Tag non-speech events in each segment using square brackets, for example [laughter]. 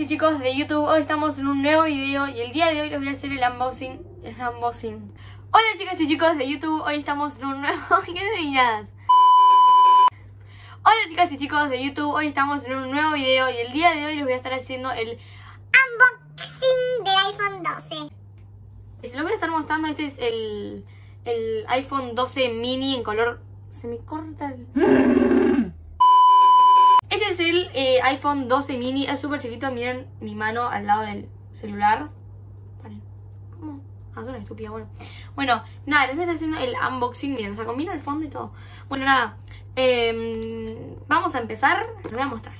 y chicos de YouTube, hoy estamos en un nuevo video y el día de hoy les voy a hacer el unboxing, el unboxing. Hola chicas y chicos de YouTube, hoy estamos en un nuevo... [laughs] Hola chicas y chicos de YouTube, hoy estamos en un nuevo video y el día de hoy les voy a estar haciendo el unboxing del iPhone 12. Y se lo voy a estar mostrando, este es el, el iPhone 12 mini en color... Se me corta el... [laughs] Eh, iPhone 12 mini. Es súper chiquito. Miren mi mano al lado del celular. ¿Cómo? Ah, estúpida, bueno. Bueno, nada, les voy a estar haciendo el unboxing. Miren, o sea, combina el fondo y todo. Bueno, nada. Em, vamos a empezar. Les voy a mostrar.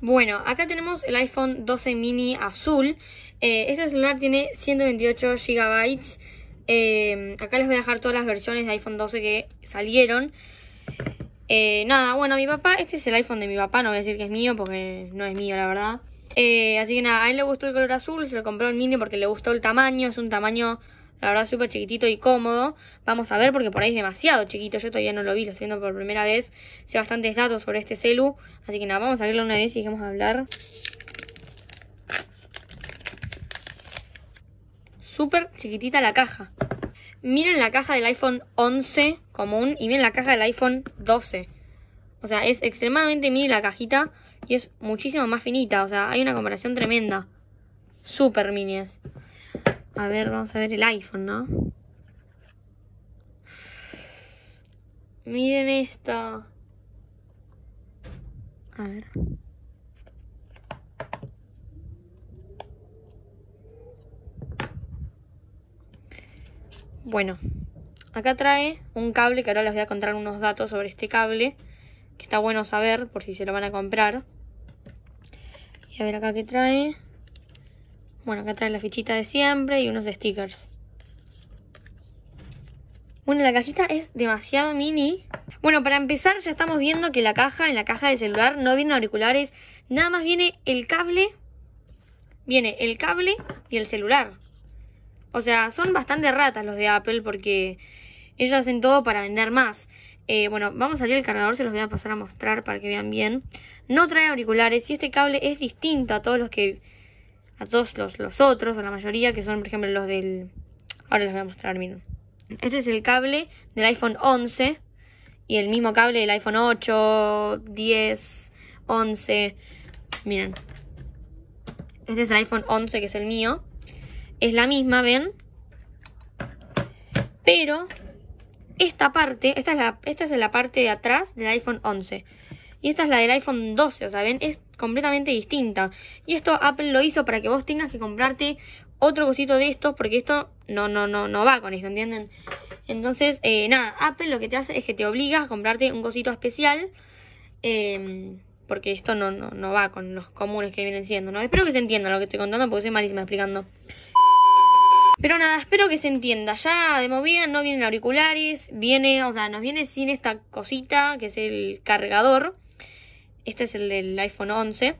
Bueno, acá tenemos el iPhone 12 mini azul. Eh, este celular tiene 128 GB. Eh, acá les voy a dejar todas las versiones de iPhone 12 que salieron. Eh, nada, bueno, mi papá, este es el iPhone de mi papá, no voy a decir que es mío porque no es mío, la verdad. Eh, así que nada, a él le gustó el color azul, se lo compró el mini porque le gustó el tamaño, es un tamaño, la verdad, súper chiquitito y cómodo. Vamos a ver porque por ahí es demasiado chiquito, yo todavía no lo vi, lo estoy viendo por primera vez. Sé bastantes datos sobre este celu, así que nada, vamos a abrirlo una vez y a hablar. Súper chiquitita la caja miren la caja del iPhone 11 común y miren la caja del iPhone 12. O sea, es extremadamente mini la cajita y es muchísimo más finita. O sea, hay una comparación tremenda. Super mini A ver, vamos a ver el iPhone, ¿no? Miren esto. A ver. Bueno, acá trae un cable que ahora les voy a contar unos datos sobre este cable. Que está bueno saber por si se lo van a comprar. Y a ver acá qué trae. Bueno, acá trae la fichita de siempre y unos stickers. Bueno, la cajita es demasiado mini. Bueno, para empezar ya estamos viendo que la caja, en la caja del celular no vienen auriculares. Nada más viene el cable. Viene el cable y el celular. O sea, son bastante ratas los de Apple porque ellos hacen todo para vender más. Eh, bueno, vamos a salir el cargador, se los voy a pasar a mostrar para que vean bien. No trae auriculares y este cable es distinto a todos los que... A todos los, los otros, a la mayoría, que son por ejemplo los del... Ahora les voy a mostrar, miren. Este es el cable del iPhone 11 y el mismo cable del iPhone 8, 10, 11. Miren. Este es el iPhone 11 que es el mío es la misma, ¿ven? Pero esta parte, esta es, la, esta es la parte de atrás del iPhone 11. Y esta es la del iPhone 12, o sea, ¿ven? Es completamente distinta. Y esto Apple lo hizo para que vos tengas que comprarte otro cosito de estos, porque esto no, no, no, no va con esto, ¿entienden? Entonces, eh, nada, Apple lo que te hace es que te obliga a comprarte un cosito especial. Em, porque esto no, no, no va con los comunes que vienen siendo, ¿no? Espero que se entienda lo que estoy contando porque soy malísima explicando. Pero nada, espero que se entienda. Ya de movida no vienen auriculares, viene, o sea, nos viene sin esta cosita que es el cargador. Este es el del iPhone 11.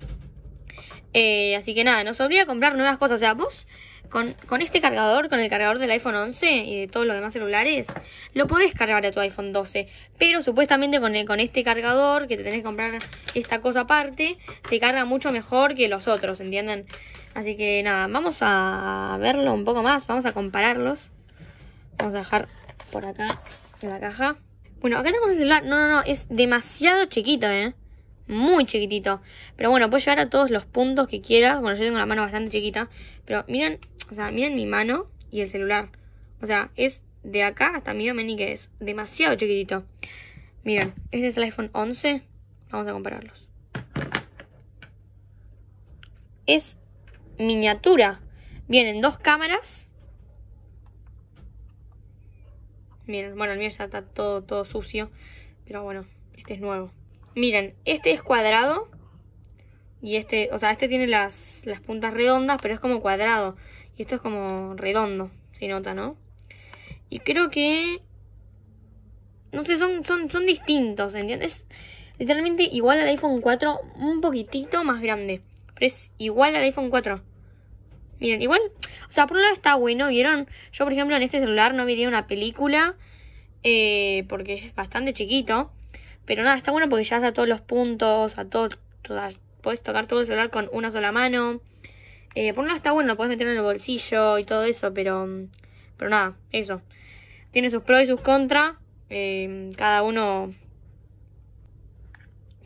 Eh, así que nada, nos obliga a comprar nuevas cosas. O sea, vos con, con, este cargador, con el cargador del iPhone 11 y de todos los demás celulares, lo podés cargar a tu iPhone 12. Pero supuestamente con, con este cargador, que te tenés que comprar esta cosa aparte, te carga mucho mejor que los otros, ¿entienden? Así que nada, vamos a verlo un poco más, vamos a compararlos. Vamos a dejar por acá en la caja. Bueno, acá tenemos el celular. No, no, no, es demasiado chiquito, ¿eh? Muy chiquitito. Pero bueno, puedo llegar a todos los puntos que quiera. Bueno, yo tengo la mano bastante chiquita. Pero miren, o sea, miren mi mano y el celular. O sea, es de acá hasta mi domenica. es demasiado chiquitito. Miren, este es el iPhone 11. Vamos a compararlos. Es miniatura. Vienen dos cámaras. Miren, bueno, el mío ya está todo, todo sucio. Pero bueno, este es nuevo. Miren, este es cuadrado. Y este, o sea, este tiene las, las puntas redondas, pero es como cuadrado. Y esto es como redondo, se nota, ¿no? Y creo que... No sé, son, son, son distintos, ¿entiendes? Es literalmente igual al iPhone 4, un poquitito más grande pero es igual al iPhone 4. Miren, igual, o sea, por un lado está bueno, ¿vieron? Yo, por ejemplo, en este celular no vería una película eh, porque es bastante chiquito. Pero nada, está bueno porque ya a todos los puntos, a todo, todas, puedes tocar todo el celular con una sola mano. Eh, por un lado está bueno, lo podés meter en el bolsillo y todo eso, pero, pero nada, eso. Tiene sus pros y sus contras. Eh, cada uno...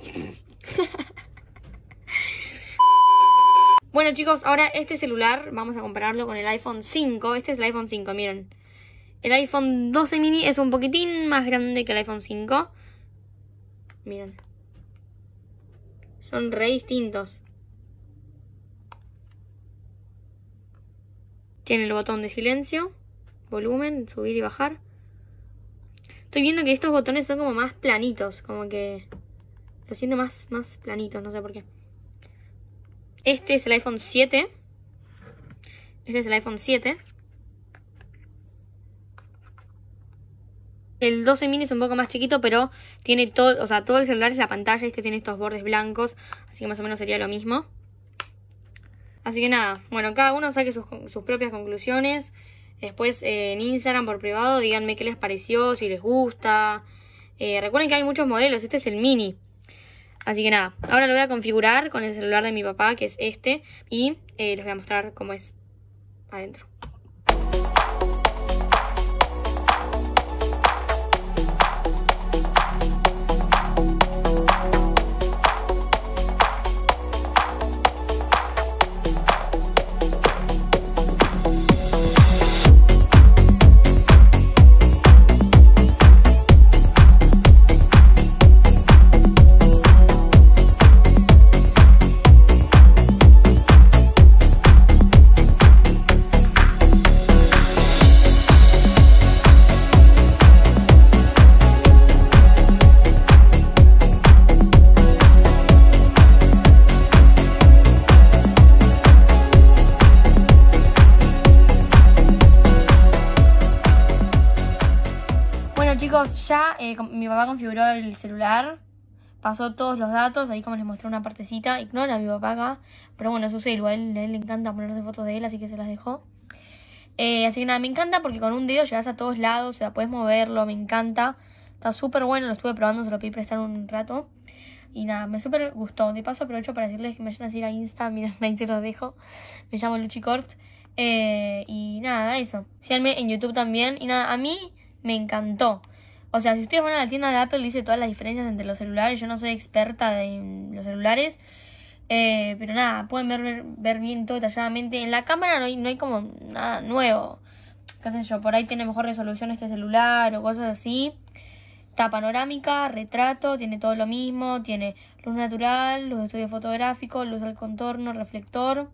[laughs] Bueno chicos, ahora este celular, vamos a compararlo con el iPhone 5. Este es el iPhone 5, miren. El iPhone 12 mini es un poquitín más grande que el iPhone 5. Miren. Son re distintos. Tiene el botón de silencio, volumen, subir y bajar. Estoy viendo que estos botones son como más planitos, como que... Lo siento más, más planitos, no sé por qué. Este es el iPhone 7. Este es el iPhone 7. El 12 mini es un poco más chiquito, pero tiene todo, o sea, todo el celular es la pantalla. Este tiene estos bordes blancos, así que más o menos sería lo mismo. Así que nada, bueno, cada uno saque sus, propias conclusiones. Después eh, en Instagram por privado díganme qué les pareció, si les gusta. Eh, recuerden que hay muchos modelos, este es el mini. Así que nada, ahora lo voy a configurar con el celular de mi papá, que es este, y eh, les voy a mostrar cómo es adentro. ya eh, mi papá configuró el celular, pasó todos los datos, ahí como les mostré una partecita, ignora a mi papá acá, pero bueno, es su celular, a él, le encanta ponerse fotos de él, así que se las dejó. Eh, así que nada, me encanta porque con un dedo llegas a todos lados, o sea, puedes moverlo, me encanta. Está súper bueno, lo estuve probando, se lo pedí prestar un rato. Y nada, me súper gustó. De paso aprovecho para decirles que me vayan a seguir a Insta, [laughs] miren, ahí se los dejo. Me llamo Luchicort. Eh, y nada, eso. Síganme en YouTube también. Y nada, a mí me encantó. O sea, si ustedes van a la tienda de Apple, dice todas las diferencias entre los celulares. Yo no soy experta en los celulares. Eh, pero nada, pueden ver, ver, bien todo detalladamente. En la cámara no hay, no hay como nada nuevo. ¿Qué sé yo? Por ahí tiene mejor resolución este celular o cosas así. Está panorámica, retrato, tiene todo lo mismo. Tiene luz natural, luz de estudio fotográfico, luz al contorno, reflector.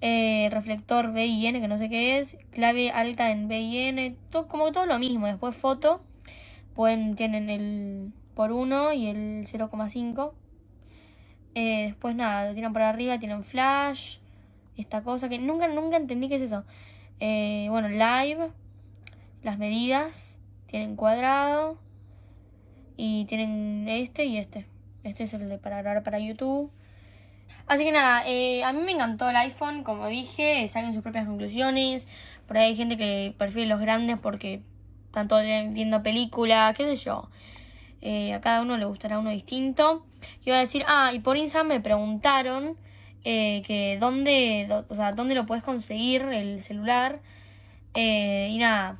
Eh, reflector B que no sé qué es. Clave alta en B Todo, como todo lo mismo. Después foto pueden, tienen el por 1 y el 0,5. Eh, después nada, lo tienen por arriba, tienen flash, esta cosa que nunca, nunca entendí qué es eso. Eh, bueno, live, las medidas, tienen cuadrado y tienen este y este. Este es el de para grabar para YouTube. Así que nada, eh, a mí me encantó el iPhone, como dije, Salen sus propias conclusiones. Por ahí hay gente que prefiere los grandes porque están todos viendo película qué sé yo. Eh, a cada uno le gustará uno distinto. Y iba a decir, ah, y por Instagram me preguntaron eh, que dónde, o sea, dónde lo puedes conseguir el celular. Eh, y nada,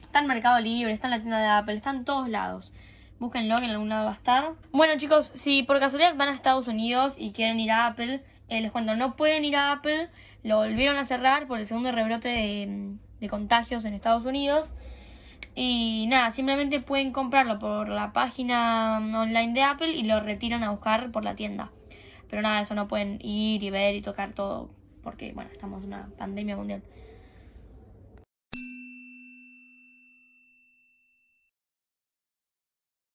está en Mercado Libre, está en la tienda de Apple, está en todos lados. Búsquenlo, que en algún lado va a estar. Bueno chicos, si por casualidad van a Estados Unidos y quieren ir a Apple, eh, les cuento, no pueden ir a Apple, lo volvieron a cerrar por el segundo rebrote de contagios en Estados Unidos. Y nada, simplemente pueden comprarlo por la página online de Apple y lo retiran a buscar por la tienda. Pero nada, eso no pueden ir y ver y tocar todo porque, bueno, estamos en una pandemia mundial.